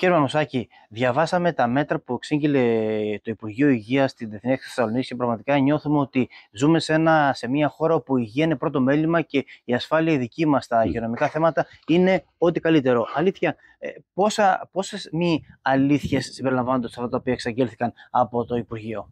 Κύριε Μανουσάκη, διαβάσαμε τα μέτρα που εξήγηλε το Υπουργείο Υγείας στην Εθνική Θεσσαλονίκης και πραγματικά νιώθουμε ότι ζούμε σε, ένα, σε μια χώρα όπου η υγεία είναι πρώτο μέλημα και η ασφάλεια δική μας στα υγειονομικά θέματα είναι ό,τι καλύτερο. Αλήθεια, ε, πόσα, πόσες μη αλήθειες συμπεριλαμβάνονται σε αυτά τα οποία εξαγγέλθηκαν από το Υπουργείο.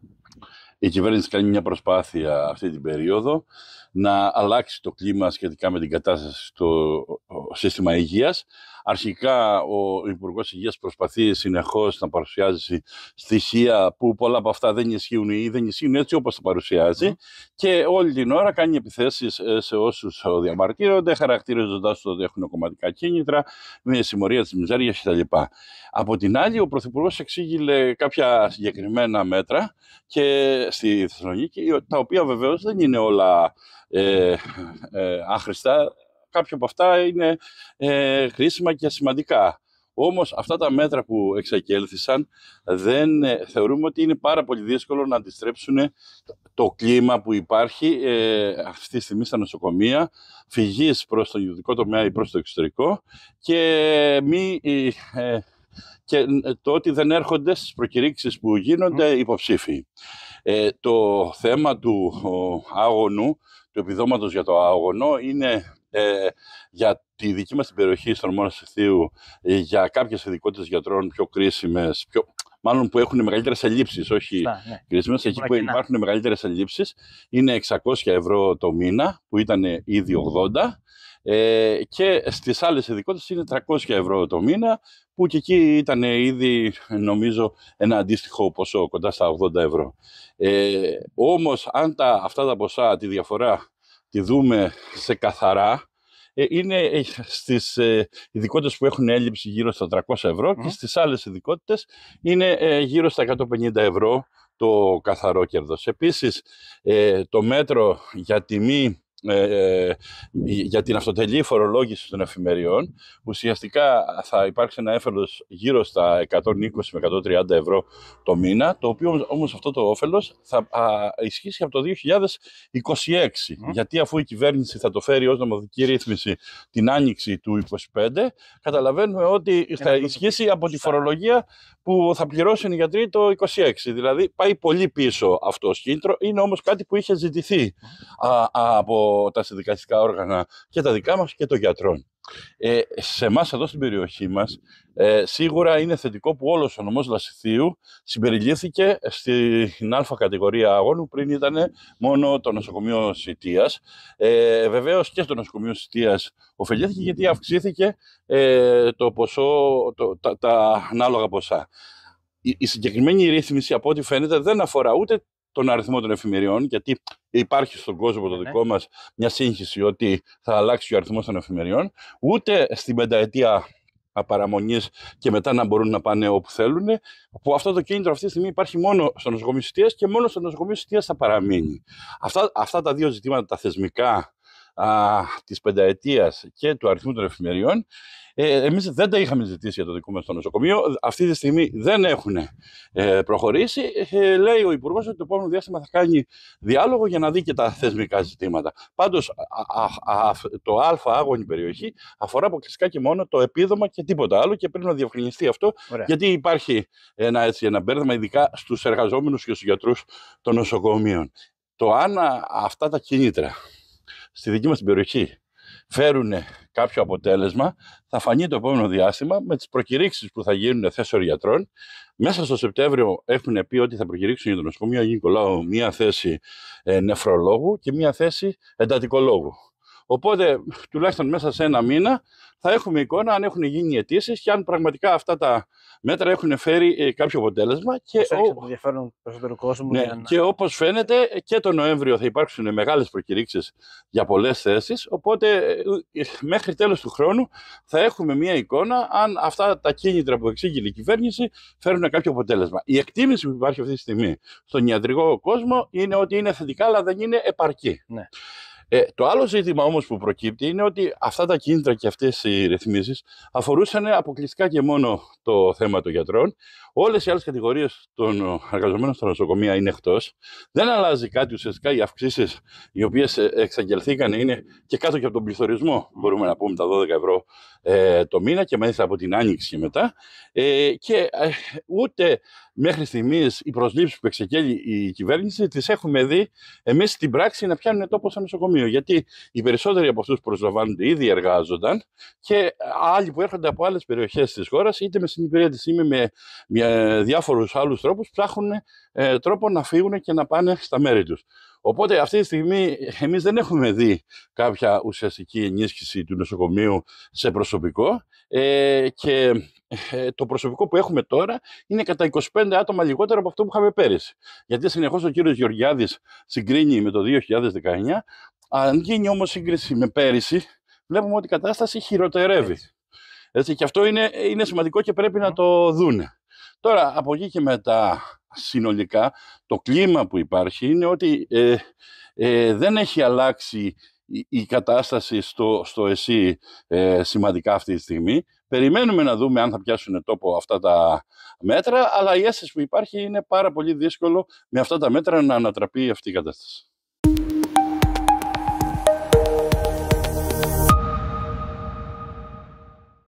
Η κυβέρνηση κάνει μια προσπάθεια αυτή την περίοδο να αλλάξει το κλίμα σχετικά με την κατάσταση στο σύστημα υγείας, Αρχικά ο Υπουργός Υγείας προσπαθεί συνεχώς να παρουσιάζει στοιχεία που πολλά από αυτά δεν ισχύουν ή δεν ισχύουν έτσι όπως τα παρουσιάζει και όλη την ώρα κάνει επιθέσεις ε, σε όσους διαμαρτύρονται, χαρακτηρίζοντα το ότι έχουν κομματικά κίνητρα, με συμμορία της μιζέριας κτλ. Από την άλλη, ο Πρωθυπουργός εξήγηλε κάποια συγκεκριμένα μέτρα και στη Θεσσαλονίκη, τα οποία βεβαίως δεν είναι όλα ε, ε, άχρηστα κάποια από αυτά είναι ε, χρήσιμα και σημαντικά. Όμως αυτά τα μέτρα που εξακέλθησαν δεν ε, θεωρούμε ότι είναι πάρα πολύ δύσκολο να αντιστρέψουν το κλίμα που υπάρχει ε, αυτή τη στιγμή στα νοσοκομεία, φυγής προς τον ιδιωτικό τομέα ή προς το εξωτερικό και μη... Ε, ε το ότι δεν έρχονται στις προκηρύξεις που γίνονται υποψήφοι. το θέμα του άγωνου, του επιδόματος για το άγωνο, είναι ε, για τη δική μας την περιοχή στον Μόνα Συχθίου ε, για κάποιες ειδικότητες γιατρών πιο κρίσιμες, πιο, μάλλον που έχουν μεγαλύτερες ελλείψεις, όχι ναι. κρίσιμες. Εκεί που υπάρχουν μεγαλύτερες ελλείψεις είναι 600 ευρώ το μήνα, που ήταν ήδη 80. Ε, και στις άλλες ειδικότητες είναι 300 ευρώ το μήνα, που και εκεί ήταν ήδη νομίζω ένα αντίστοιχο ποσό, κοντά στα 80 ευρώ. Ε, όμως αν τα, αυτά τα ποσά, τη διαφορά τη δούμε σε καθαρά, ε, είναι ε, στις ε, ειδικότητες που έχουν έλλειψη γύρω στα 300 ευρώ και στις άλλες ειδικότητες είναι γύρω στα 150 ευρώ το καθαρό κέρδος. Επίσης, το μέτρο για τιμή ε, ε, για την αυτοτελή φορολόγηση των εφημεριών, ουσιαστικά θα υπάρξει ένα έφελος γύρω στα 120 με 130 ευρώ το μήνα, το οποίο όμως αυτό το όφελος θα α, ισχύσει από το 2026. Γιατί αφού η κυβέρνηση θα το φέρει ως νομοδική ρύθμιση την άνοιξη του 2025, καταλαβαίνουμε ότι θα ισχύσει από τη φορολογία που θα πληρώσουν οι γιατροί το 2026 Δηλαδή πάει πολύ πίσω αυτό το κίνητρο, είναι όμως κάτι που είχε ζητηθεί α, από τα συνδικαστικά όργανα και τα δικά μας και των γιατρών. Ε, σε εμάς εδώ στην περιοχή μας, ε, σίγουρα είναι θετικό που όλος ο νομός Λασιθίου συμπεριλήφθηκε στην α κατηγορία αγώνου, πριν ήταν μόνο το νοσοκομείο Σιτίας. Ε, βεβαίως και στο νοσοκομείο Σιτίας ωφελήθηκε γιατί αυξήθηκε ε, το ποσό, το, τα, τα ανάλογα ποσά η συγκεκριμένη ρύθμιση από ό,τι φαίνεται δεν αφορά ούτε τον αριθμό των εφημεριών, γιατί υπάρχει στον κόσμο το ναι. δικό μας μια σύγχυση ότι θα αλλάξει ο αριθμός των εφημεριών, ούτε στην πενταετία παραμονή και μετά να μπορούν να πάνε όπου θέλουν, που αυτό το κίνητρο αυτή τη στιγμή υπάρχει μόνο στο νοσοκομείο και μόνο στο νοσοκομείο θα παραμείνει. Αυτά, αυτά τα δύο ζητήματα, τα θεσμικά α, της πενταετίας και του αριθμού των εφημεριών. Ε, εμείς δεν τα είχαμε ζητήσει για το δικό μας το νοσοκομείο. Αυτή τη στιγμή δεν έχουν ε, προχωρήσει. Ε, λέει ο Υπουργός ότι το επόμενο διάστημα θα κάνει διάλογο για να δει και τα θεσμικά ζητήματα. Πάντως το α άγωνη περιοχή αφορά αποκλειστικά και μόνο το επίδομα και τίποτα άλλο και πρέπει να διευκρινιστεί αυτό γιατί υπάρχει ένα, έτσι, ένα μπέρδεμα ειδικά στους εργαζόμενους και στους γιατρούς των νοσοκομείων. Το αν αυτά τα κίνητρα στη δική μας την περιοχή φέρουν κάποιο αποτέλεσμα, θα φανεί το επόμενο διάστημα με τις προκηρύξεις που θα γίνουν θέσεων γιατρών. Μέσα στο Σεπτέμβριο έχουν πει ότι θα προκηρύξουν για το νοσοκομείο Νικολάου μία θέση ε, νεφρολόγου και μία θέση εντατικολόγου. Οπότε, τουλάχιστον μέσα σε ένα μήνα, θα έχουμε εικόνα αν έχουν γίνει αιτήσεις και αν πραγματικά αυτά τα μέτρα έχουν φέρει ε, κάποιο αποτέλεσμα. Και, ο... ενδιαφέρον κόσμο. Ναι, και όπως φαίνεται, και τον Νοέμβριο θα υπάρξουν μεγάλες προκηρύξεις για πολλές θέσεις. Οπότε, ε, ε, μέχρι τέλος του χρόνου θα έχουμε μία εικόνα αν αυτά τα κίνητρα που εξήγηλε η κυβέρνηση φέρουν κάποιο αποτέλεσμα. Η εκτίμηση που υπάρχει αυτή τη στιγμή στον ιατρικό κόσμο είναι ότι είναι θετικά, αλλά δεν είναι επαρκή. Ναι. Ε, το άλλο ζήτημα όμως που προκύπτει είναι ότι αυτά τα κίνητρα και αυτές οι ρυθμίσεις αφορούσαν αποκλειστικά και μόνο το θέμα των γιατρών, Όλες οι άλλες κατηγορίες των ε, εργαζομένων στα νοσοκομεία είναι εκτός. Δεν αλλάζει κάτι ουσιαστικά. Οι αυξήσεις οι οποίες ε, εξαγγελθήκαν είναι και κάτω και από τον πληθωρισμό, μπορούμε να πούμε, τα 12 ευρώ ε, το μήνα και μέσα από την άνοιξη και μετά. και ούτε μέχρι στιγμής οι προσλήψεις που εξεγγέλει η κυβέρνηση τις έχουμε δει εμείς στην πράξη να πιάνουν τόπο στο νοσοκομείο. Γιατί οι περισσότεροι από αυτούς που προσλαμβάνονται ήδη εργάζονταν και άλλοι που έρχονται από άλλες περιοχές της χώρας, είτε με συνυπηρέτηση, είτε με μια Διάφορους διάφορους άλλους τρόπους, ψάχνουν ε, τρόπο να φύγουν και να πάνε στα μέρη τους. Οπότε αυτή τη στιγμή εμείς δεν έχουμε δει κάποια ουσιαστική ενίσχυση του νοσοκομείου σε προσωπικό ε, και ε, το προσωπικό που έχουμε τώρα είναι κατά 25 άτομα λιγότερο από αυτό που είχαμε πέρυσι. Γιατί συνεχώς ο κύριος Γεωργιάδης συγκρίνει με το 2019, αν γίνει όμως σύγκριση με πέρυσι, βλέπουμε ότι η κατάσταση χειροτερεύει. Έτσι, και αυτό είναι, είναι σημαντικό και πρέπει να το δούνε. Τώρα, από εκεί και μετά, συνολικά, το κλίμα που υπάρχει είναι ότι ε, ε δεν έχει αλλάξει η, κατάσταση στο, στο ΕΣΥ ε, σημαντικά αυτή τη στιγμή. Περιμένουμε να δούμε αν θα πιάσουν τόπο αυτά τα μέτρα, αλλά η αίσθηση που υπάρχει είναι πάρα πολύ δύσκολο με αυτά τα μέτρα να ανατραπεί αυτή η κατάσταση.